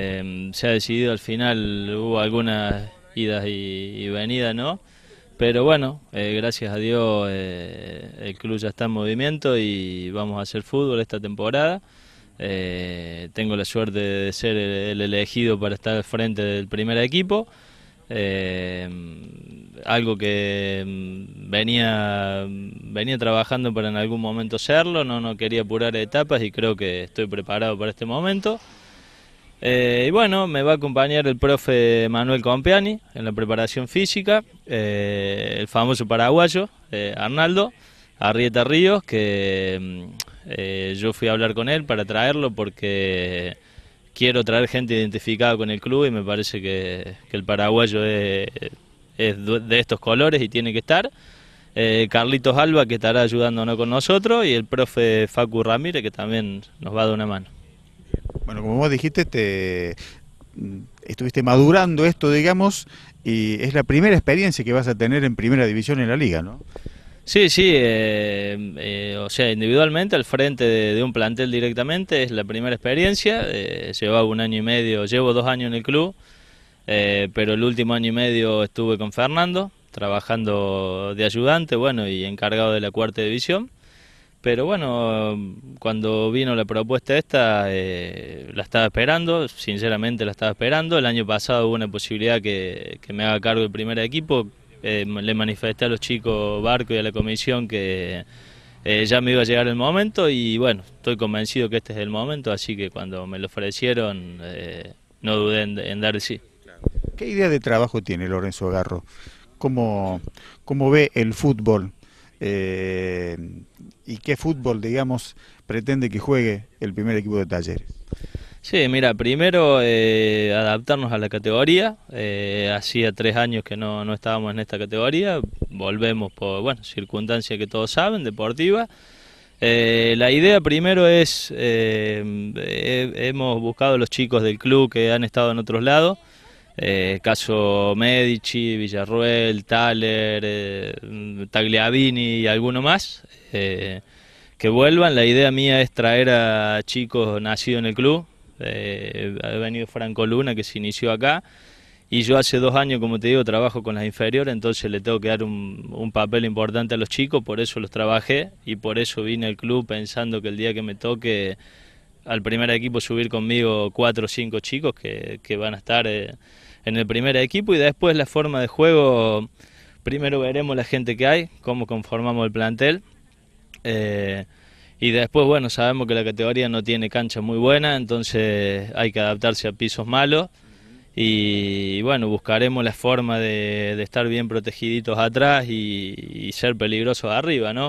Em, se ha decidido al final, hubo algunas idas y, venidas, ¿no? Pero bueno, eh, gracias a Dios eh, el club ya está en movimiento y vamos a hacer fútbol esta temporada. Eh, tengo la suerte de ser el, elegido para estar al frente del primer equipo. Em, algo que em, venía, venía trabajando para en algún momento serlo, no, no quería apurar etapas y creo que estoy preparado para este momento. Eh, y bueno, me va a acompañar el profe Manuel Compiani en la preparación física, eh, el famoso paraguayo, eh, Arnaldo Arrieta Ríos, que mm, yo fui a hablar con él para traerlo porque quiero traer gente identificada con el club y me parece que, el paraguayo es, de estos colores y tiene que estar. Carlitos Alba, que estará ayudándonos con nosotros, y el profe Facu Ramírez, que también nos va a dar una mano. Bueno, como vos dijiste, te estuviste madurando esto, digamos, y es la primera experiencia que vas a tener en primera división en la liga, ¿no? Sí, sí, eh, eh, o sea, individualmente, al frente de, un plantel directamente, es la primera experiencia, eh, llevaba un año y medio, llevo dos años en el club, eh, pero el último año y medio estuve con Fernando, trabajando de ayudante, bueno, y encargado de la cuarta división. Pero bueno, cuando vino la propuesta esta, eh, la estaba esperando, sinceramente la estaba esperando. El año pasado hubo una posibilidad que, que me haga cargo el primer equipo. Eh, le manifesté a los chicos Barco y a la comisión que eh, ya me iba a llegar el momento y bueno, estoy convencido que este es el momento, así que cuando me lo ofrecieron no dudé en, en dar sí. ¿Qué idea de trabajo tiene Lorenzo Garro? ¿Cómo, cómo ve el fútbol eh, y qué fútbol, digamos, pretende que juegue el primer equipo de Talleres. Sí, mira, primero eh, adaptarnos a la categoría. Eh, hacía tres años que no, no, estábamos en esta categoría. Volvemos por, bueno, circunstancias que todos saben, deportiva. la idea primero es, hemos buscado a los chicos del club que han estado en otros lados. Eh, caso Medici, Villarruel, Thaler, Tagliabini eh, Tagliavini y alguno más, eh, que vuelvan. La idea mía es traer a chicos nacidos en el club. ha venido Franco Luna, que se inició acá. Y yo hace dos años, como te digo, trabajo con las inferiores, entonces le tengo que dar un, papel importante a los chicos, por eso los trabajé y por eso vine al club pensando que el día que me toque al primer equipo subir conmigo cuatro o cinco chicos que, van a estar en el primer equipo y después la forma de juego, primero veremos la gente que hay, cómo conformamos el plantel. Eh, y después, bueno, sabemos que la categoría no tiene cancha muy buena, entonces hay que adaptarse a pisos malos. Y bueno, buscaremos la forma de, estar bien protegiditos atrás y ser peligrosos arriba, ¿no?